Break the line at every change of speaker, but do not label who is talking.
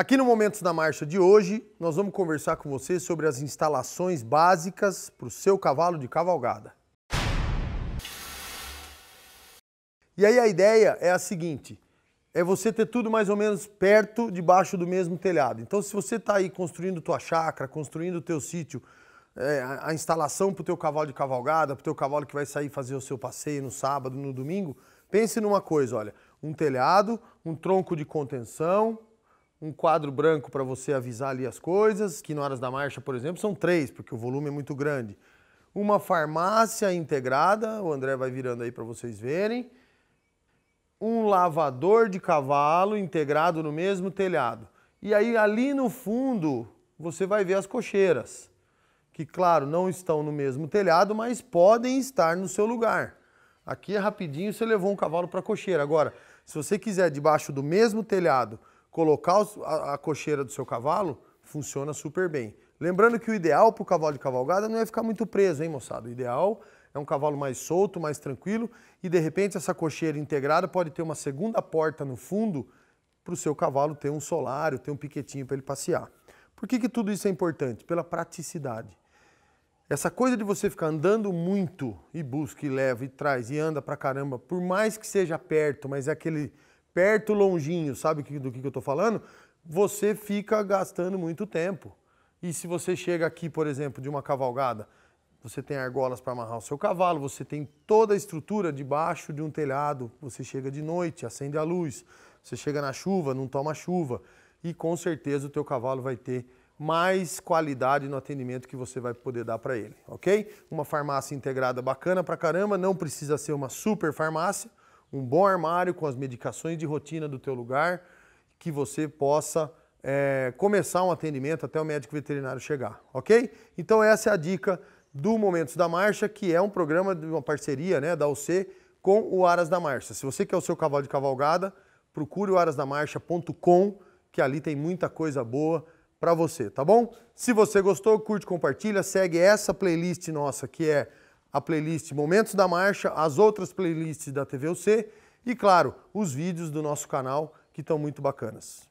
Aqui no Momentos da Marcha de hoje, nós vamos conversar com você sobre as instalações básicas para o seu cavalo de cavalgada. E aí a ideia é a seguinte, é você ter tudo mais ou menos perto, debaixo do mesmo telhado. Então se você está aí construindo tua chácara, construindo o teu sítio, é, a, a instalação para o teu cavalo de cavalgada, para o teu cavalo que vai sair fazer o seu passeio no sábado, no domingo, pense numa coisa, olha, um telhado, um tronco de contenção, um quadro branco para você avisar ali as coisas, que na horas da marcha, por exemplo, são três, porque o volume é muito grande. Uma farmácia integrada, o André vai virando aí para vocês verem. Um lavador de cavalo integrado no mesmo telhado. E aí ali no fundo você vai ver as cocheiras, que claro, não estão no mesmo telhado, mas podem estar no seu lugar. Aqui é rapidinho, você levou um cavalo para a cocheira. Agora, se você quiser debaixo do mesmo telhado colocar a, cocheira do seu cavalo, funciona super bem. Lembrando que o ideal para o cavalo de cavalgada não é ficar muito preso, hein, moçada? O ideal é um cavalo mais solto, mais tranquilo e de repente essa cocheira integrada pode ter uma segunda porta no fundo para o seu cavalo ter um solário, ter um piquetinho para ele passear. Por que, que tudo isso é importante? Pela praticidade. Essa coisa de você ficar andando muito e busca e leva e traz e anda pra caramba, por mais que seja perto, mas é aquele perto, longinho, sabe do que eu estou falando? Você fica gastando muito tempo. E se você chega aqui, por exemplo, de uma cavalgada, você tem argolas para amarrar o seu cavalo, você tem toda a estrutura debaixo de um telhado, você chega de noite, acende a luz, você chega na chuva, não toma chuva, e com certeza o teu cavalo vai ter mais qualidade no atendimento que você vai poder dar para ele, ok? Uma farmácia integrada bacana para caramba, não precisa ser uma super farmácia, um bom armário com as medicações de rotina do teu lugar, que você possa é, começar um atendimento até o médico veterinário chegar, ok? Então essa é a dica do Momentos da Marcha, que é um programa de uma parceria né, da UC com o Aras da Marcha. Se você quer o seu cavalo de cavalgada, procure o arasdamarcha.com, que ali tem muita coisa boa para você, tá bom? Se você gostou, curte, compartilha, segue essa playlist nossa que é a playlist Momentos da Marcha, as outras playlists da TVUC e, claro, os vídeos do nosso canal que estão muito bacanas.